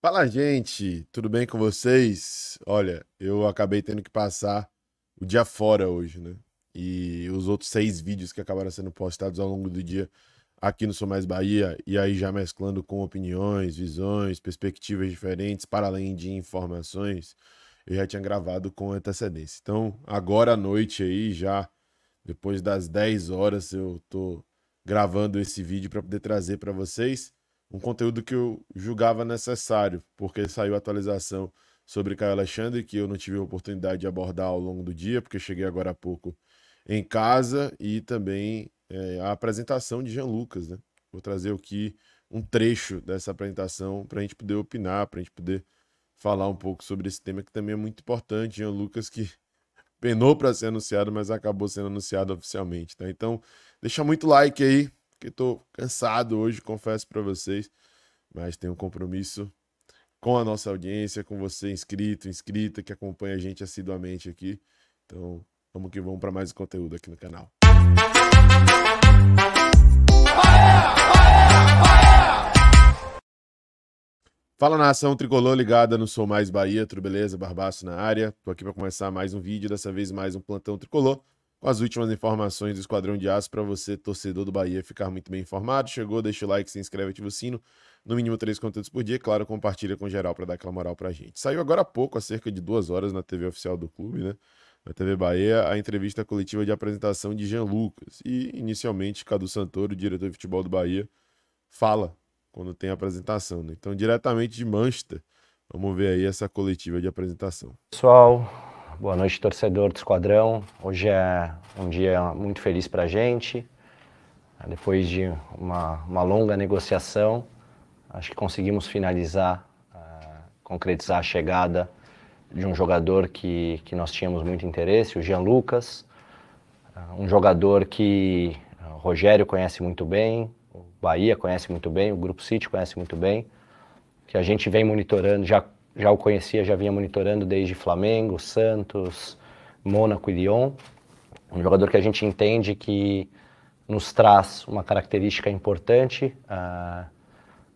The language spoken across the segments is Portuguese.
Fala, gente, tudo bem com vocês? Olha, eu acabei tendo que passar o dia fora hoje, né? E os outros seis vídeos que acabaram sendo postados ao longo do dia aqui no Sou Mais Bahia, e aí já mesclando com opiniões, visões, perspectivas diferentes, para além de informações, eu já tinha gravado com antecedência. Então, agora à noite aí, já depois das 10 horas, eu tô gravando esse vídeo para poder trazer para vocês um conteúdo que eu julgava necessário, porque saiu a atualização sobre Caio Alexandre, que eu não tive a oportunidade de abordar ao longo do dia, porque cheguei agora há pouco em casa, e também é, a apresentação de Jean Lucas, né? Vou trazer aqui um trecho dessa apresentação para a gente poder opinar, para a gente poder falar um pouco sobre esse tema que também é muito importante. Jean Lucas que penou para ser anunciado, mas acabou sendo anunciado oficialmente, tá? Então, deixa muito like aí, porque tô cansado hoje, confesso para vocês, mas tenho um compromisso com a nossa audiência, com você inscrito, inscrita que acompanha a gente assiduamente aqui. Então, vamos que vamos para mais conteúdo aqui no canal. Fala nação tricolor ligada no Sou Mais Bahia, tudo beleza? Barbaço na área. Tô aqui para começar mais um vídeo, dessa vez mais um plantão tricolor com as últimas informações do Esquadrão de Aço para você, torcedor do Bahia, ficar muito bem informado. Chegou, deixa o like, se inscreve, ativa o sino. No mínimo três conteúdos por dia. Claro, compartilha com geral para dar aquela moral para gente. Saiu agora há pouco, há cerca de duas horas, na TV oficial do clube, né? Na TV Bahia, a entrevista coletiva de apresentação de Jean Lucas. E, inicialmente, Cadu Santoro, diretor de futebol do Bahia, fala quando tem a apresentação. Né? Então, diretamente de Manchester, vamos ver aí essa coletiva de apresentação. Pessoal, Boa noite, torcedor do Esquadrão. Hoje é um dia muito feliz para a gente. Depois de uma, uma, longa negociação, acho que conseguimos finalizar, uh, concretizar a chegada de um jogador que, que nós tínhamos muito interesse, o Jean Lucas. Uh, um jogador que eh, o Rogério conhece muito bem, o Bahia conhece muito bem, o Grupo City conhece muito bem, que a gente vem monitorando já já o conhecia, já vinha monitorando desde Flamengo, Santos, Mônaco e Lyon. Um jogador que a gente entende que nos traz uma característica importante uh,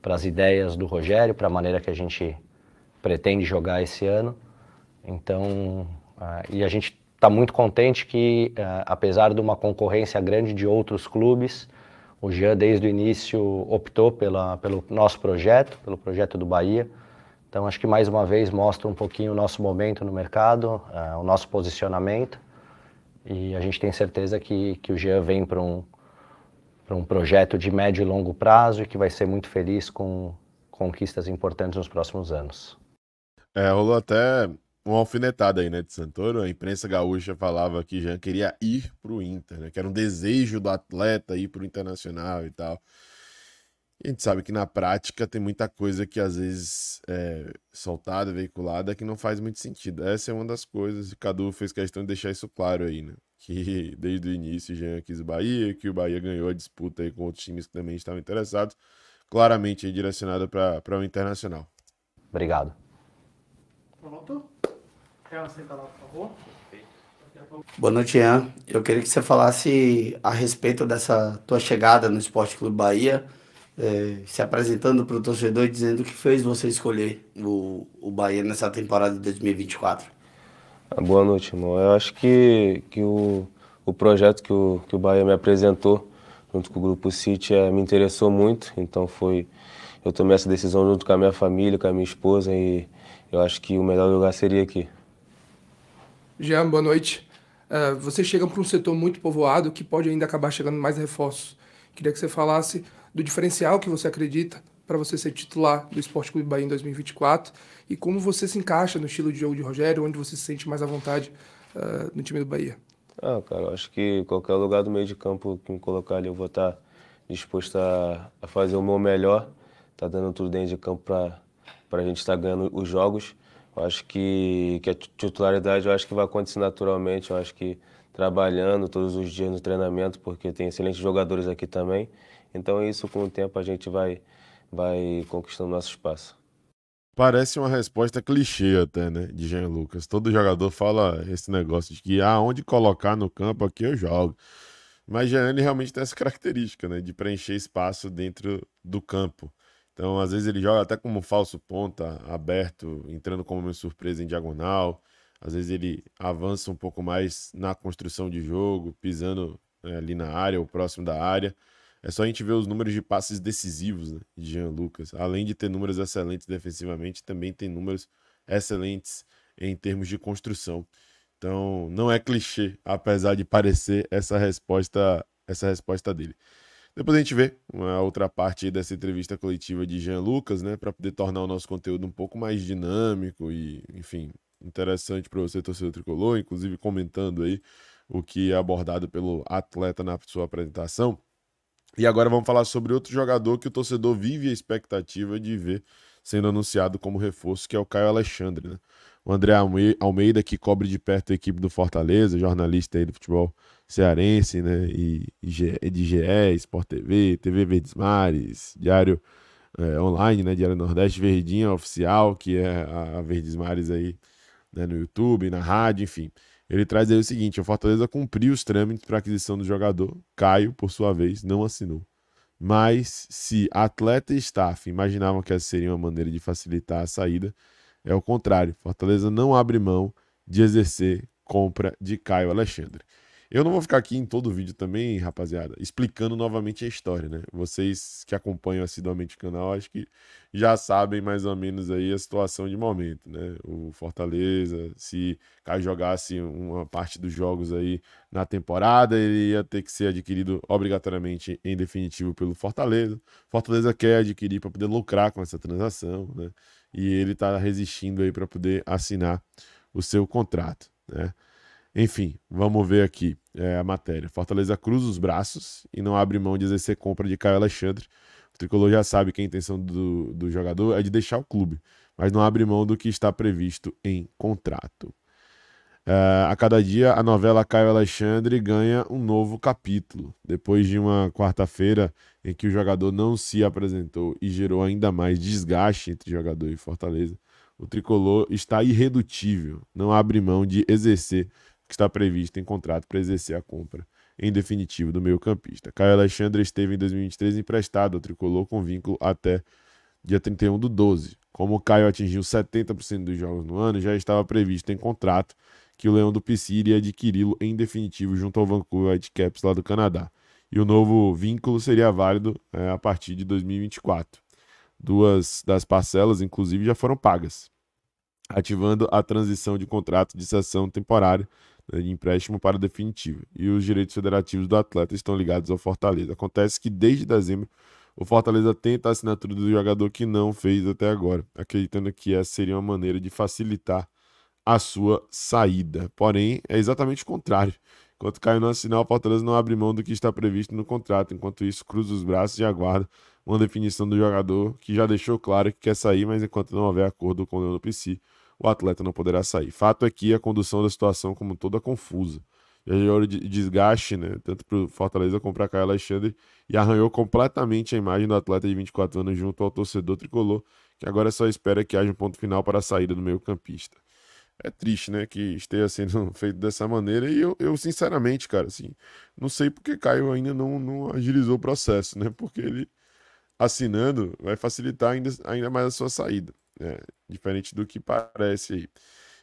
para as ideias do Rogério, para a maneira que a gente pretende jogar esse ano. Então, uh, e a gente está muito contente que, uh, apesar de uma concorrência grande de outros clubes, o Jean desde o início optou pela, pelo nosso projeto, pelo projeto do Bahia. Então, acho que mais uma vez mostra um pouquinho o nosso momento no mercado, uh, o nosso posicionamento. E a gente tem certeza que, que o Jean vem para um, um projeto de médio e longo prazo e que vai ser muito feliz com conquistas importantes nos próximos anos. É, rolou até uma alfinetada aí, né, de Santoro. A imprensa gaúcha falava que Jean queria ir para o Inter, né, que era um desejo do atleta ir para o Internacional e tal a gente sabe que na prática tem muita coisa que às vezes é soltada, veiculada, que não faz muito sentido. Essa é uma das coisas, e Cadu fez questão de deixar isso claro aí, né? Que desde o início já Jean quis o Bahia, que o Bahia ganhou a disputa aí com outros times que também estavam interessados, claramente aí direcionada para o Internacional. Obrigado. Pronto? Quer aceitar lá, por favor? Boa noite, Jean. Eu queria que você falasse a respeito dessa tua chegada no Esporte Clube Bahia é, se apresentando para o torcedor e dizendo o que fez você escolher o, o Bahia nessa temporada de 2024. Ah, boa noite, irmão. Eu acho que, que o, o projeto que o, que o Bahia me apresentou junto com o Grupo City é, me interessou muito, então foi eu tomei essa decisão junto com a minha família, com a minha esposa e eu acho que o melhor lugar seria aqui. Jean, boa noite. Uh, é, você chega para um setor muito povoado que pode ainda acabar chegando mais reforços. Queria que você falasse do diferencial que você acredita para você ser titular do Esporte Clube Bahia em 2024 e como você se encaixa no estilo de jogo de Rogério, onde você se sente mais à vontade uh, no time do Bahia. Ah, cara, acho que qualquer lugar do meio de campo que me colocar ali, eu vou estar tá disposto a, a fazer o meu melhor, tá dando tudo dentro de campo para a gente estar tá ganhando os jogos. Eu acho que, que a titularidade eu acho que vai acontecer naturalmente, eu acho que trabalhando todos os dias no treinamento, porque tem excelentes jogadores aqui também. Então isso com o tempo a gente vai vai conquistando nosso espaço. Parece uma resposta clichê até, né, de Jean Lucas. Todo jogador fala esse negócio de que ah, onde colocar no campo aqui eu jogo. Mas Jean realmente tem essa característica, né, de preencher espaço dentro do campo. Então, às vezes ele joga até como falso ponta, aberto, entrando como uma surpresa em diagonal. Às vezes ele avança um pouco mais na construção de jogo, pisando né, ali na área ou próximo da área. É só a gente ver os números de passes decisivos né, de Jean Lucas. Além de ter números excelentes defensivamente, também tem números excelentes em termos de construção. Então, não é clichê, apesar de parecer essa resposta, essa resposta dele. Depois a gente vê uma outra parte dessa entrevista coletiva de Jean Lucas, né, para poder tornar o nosso conteúdo um pouco mais dinâmico e, enfim, interessante para você, torcedor tricolor, inclusive comentando aí o que é abordado pelo atleta na sua apresentação. E agora vamos falar sobre outro jogador que o torcedor vive a expectativa de ver sendo anunciado como reforço, que é o Caio Alexandre, né? O André Almeida, que cobre de perto a equipe do Fortaleza, jornalista aí do futebol cearense, né? E, e de GE, Sport TV, TV Verdes Mares, Diário é, Online, né? Diário Nordeste, Verdinha Oficial, que é a Verdes Mares aí né, no YouTube, na rádio, enfim. Ele traz aí o seguinte: o Fortaleza cumpriu os trâmites para aquisição do jogador. Caio, por sua vez, não assinou. Mas se atleta e staff imaginavam que essa seria uma maneira de facilitar a saída, é o contrário. Fortaleza não abre mão de exercer compra de Caio Alexandre. Eu não vou ficar aqui em todo o vídeo também, rapaziada, explicando novamente a história, né? Vocês que acompanham assiduamente o canal, acho que já sabem mais ou menos aí a situação de momento, né? O Fortaleza, se caso jogasse uma parte dos jogos aí na temporada, ele ia ter que ser adquirido obrigatoriamente em definitivo pelo Fortaleza. Fortaleza quer adquirir para poder lucrar com essa transação, né? E ele está resistindo aí para poder assinar o seu contrato, né? Enfim, vamos ver aqui é, a matéria. Fortaleza cruza os braços e não abre mão de exercer compra de Caio Alexandre. O tricolor já sabe que a intenção do, do jogador é de deixar o clube, mas não abre mão do que está previsto em contrato. É, a cada dia, a novela Caio Alexandre ganha um novo capítulo. Depois de uma quarta-feira em que o jogador não se apresentou e gerou ainda mais desgaste entre jogador e Fortaleza, o tricolor está irredutível, não abre mão de exercer que está prevista em contrato para exercer a compra em definitivo do meio-campista. Caio Alexandre esteve em 2023 emprestado ao tricolor com vínculo até dia 31 do 12. Como Caio atingiu 70% dos jogos no ano, já estava previsto em contrato que o Leão do PC iria adquiri-lo em definitivo junto ao Vancouver Whitecaps lá do Canadá. E o novo vínculo seria válido é, a partir de 2024. Duas das parcelas, inclusive, já foram pagas, ativando a transição de contrato de sessão temporária empréstimo para definitivo. E os direitos federativos do atleta estão ligados ao Fortaleza. Acontece que desde dezembro o Fortaleza tenta a assinatura do jogador que não fez até agora, acreditando que essa seria uma maneira de facilitar a sua saída. Porém, é exatamente o contrário. Enquanto caiu no assinal, o Fortaleza não abre mão do que está previsto no contrato. Enquanto isso, cruza os braços e aguarda uma definição do jogador que já deixou claro que quer sair, mas enquanto não houver acordo com o Leandro Psi, o atleta não poderá sair. Fato é que a condução da situação como toda é confusa. Já aí hora de desgaste, né? Tanto para o Fortaleza comprar Caio Alexandre e arranhou completamente a imagem do atleta de 24 anos junto ao torcedor tricolor, que agora só espera que haja um ponto final para a saída do meio-campista. É triste, né? Que esteja sendo feito dessa maneira. E eu, eu sinceramente, cara, assim, não sei porque Caio ainda não, não agilizou o processo, né? Porque ele assinando vai facilitar ainda, ainda mais a sua saída. É, diferente do que parece aí.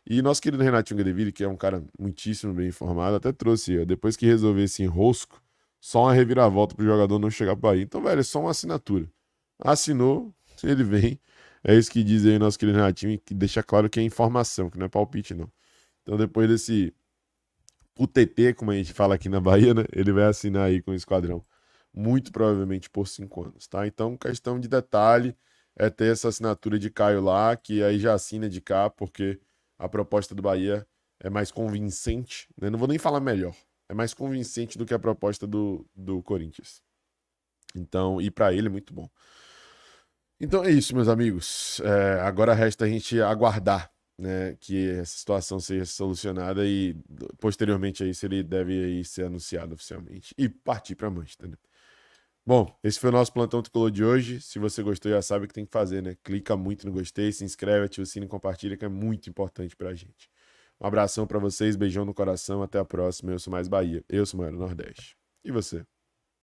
E nosso querido Renatinho Gadeville, que é um cara muitíssimo bem informado, até trouxe, ó, depois que resolver esse enrosco, só uma reviravolta pro jogador não chegar para Bahia. Então, velho, é só uma assinatura. Assinou, ele vem. É isso que diz aí nosso querido Renatinho, que deixa claro que é informação, que não é palpite, não. Então, depois desse UTT, como a gente fala aqui na Bahia, né? Ele vai assinar aí com o esquadrão. Muito provavelmente por cinco anos, tá? Então, questão de detalhe é ter essa assinatura de Caio lá, que aí já assina de cá, porque a proposta do Bahia é mais convincente. Né? Não vou nem falar melhor. É mais convincente do que a proposta do, do Corinthians. Então, e para ele é muito bom. Então é isso, meus amigos. É, agora resta a gente aguardar né, que essa situação seja solucionada e posteriormente aí se ele deve aí ser anunciado oficialmente e partir para Manchester. Né? Bom, esse foi o nosso plantão tricolor de hoje. Se você gostou, já sabe o que tem que fazer, né? Clica muito no gostei, se inscreve, ativa o sino e compartilha, que é muito importante pra gente. Um abração para vocês, beijão no coração, até a próxima. Eu sou mais Bahia, eu sou Maior Nordeste. E você?